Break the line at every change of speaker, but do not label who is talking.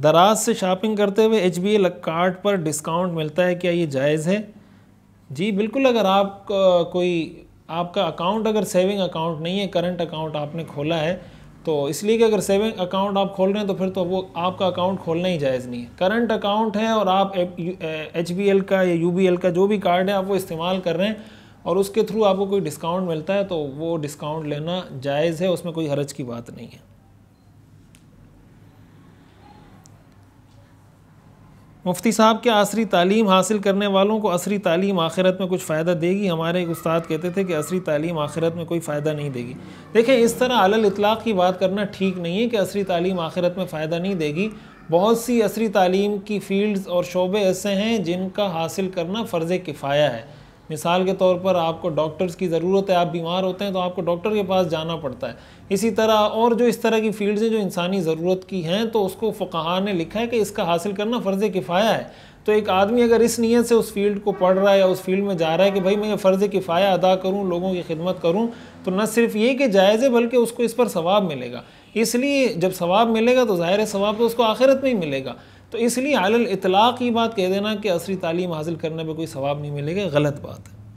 दराज से शॉपिंग करते हुए एच बी एल पर डिस्काउंट मिलता है क्या ये जायज़ है जी बिल्कुल अगर आप कोई आपका अकाउंट अगर सेविंग अकाउंट नहीं है करंट अकाउंट आपने खोला है तो इसलिए कि अगर सेविंग अकाउंट आप खोल रहे हैं तो फिर तो वो आपका अकाउंट खोलना ही जायज़ नहीं है करंट अकाउंट है और आप एच बी एल का या यू बी एल का जो भी कार्ड है आप वो इस्तेमाल कर रहे हैं और उसके थ्रू आपको कोई डिस्काउंट मिलता है तो वो डिस्काउंट लेना जायज़ है उसमें कोई हरज की बात नहीं है मुफ्ती साहब के असरी तालीम हासिल करने वालों को असरी तालीम आखिरत में कुछ फ़ायदा देगी हमारे एक उस्ताद कहते थे कि असरी तालीम आखिरत में कोई फ़ायदा नहीं देगी देखें इस तरह अलल इतलाक़ की बात करना ठीक नहीं है कि असरी तालीम आखिरत में फ़ायदा नहीं देगी बहुत सी असरी तालीम की फ़ील्ड्स और शोबे ऐसे हैं जिनका हासिल करना फ़र्ज़ किफ़ाया है मिसाल के तौर पर आपको डॉक्टर्स की ज़रूरत है आप बीमार होते हैं तो आपको डॉक्टर के पास जाना पड़ता है इसी तरह और जो इस तरह की फील्ड्स हैं जो इंसानी ज़रूरत की हैं तो उसको फ़कहा ने लिखा है कि इसका हासिल करना फ़र्ज़ किफ़ाया है तो एक आदमी अगर इस नीयत से उस फील्ड को पढ़ रहा है या उस फील्ड में जा रहा है कि भाई मैं फ़र्ज़ किफ़ाया अदा करूँ लोगों की खिदमत करूँ तो न सिर्फ ये कि जायज़ है बल्कि उसको इस पर सवाब मिलेगा इसलिए जब सवाब मिलेगा तो ज़ाहिर सवाब तो उसको आखिरत में ही मिलेगा तो इसलिए आलल इतलाक़ ये बात कह देना कि असरी तालीम हासिल करने पर कोई सवाब नहीं मिलेगा गलत बात है